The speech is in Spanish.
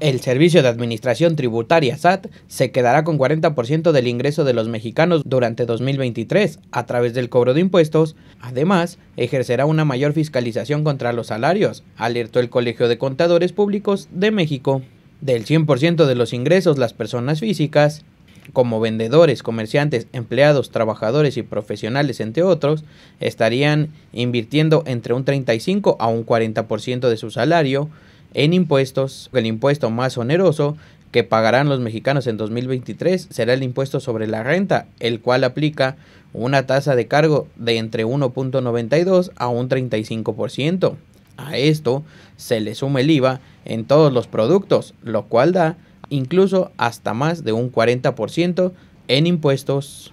El Servicio de Administración Tributaria SAT se quedará con 40% del ingreso de los mexicanos durante 2023 a través del cobro de impuestos. Además, ejercerá una mayor fiscalización contra los salarios, alertó el Colegio de Contadores Públicos de México. Del 100% de los ingresos, las personas físicas, como vendedores, comerciantes, empleados, trabajadores y profesionales, entre otros, estarían invirtiendo entre un 35 a un 40% de su salario en impuestos, el impuesto más oneroso que pagarán los mexicanos en 2023 será el impuesto sobre la renta, el cual aplica una tasa de cargo de entre 1.92 a un 35%. A esto se le suma el IVA en todos los productos, lo cual da incluso hasta más de un 40% en impuestos.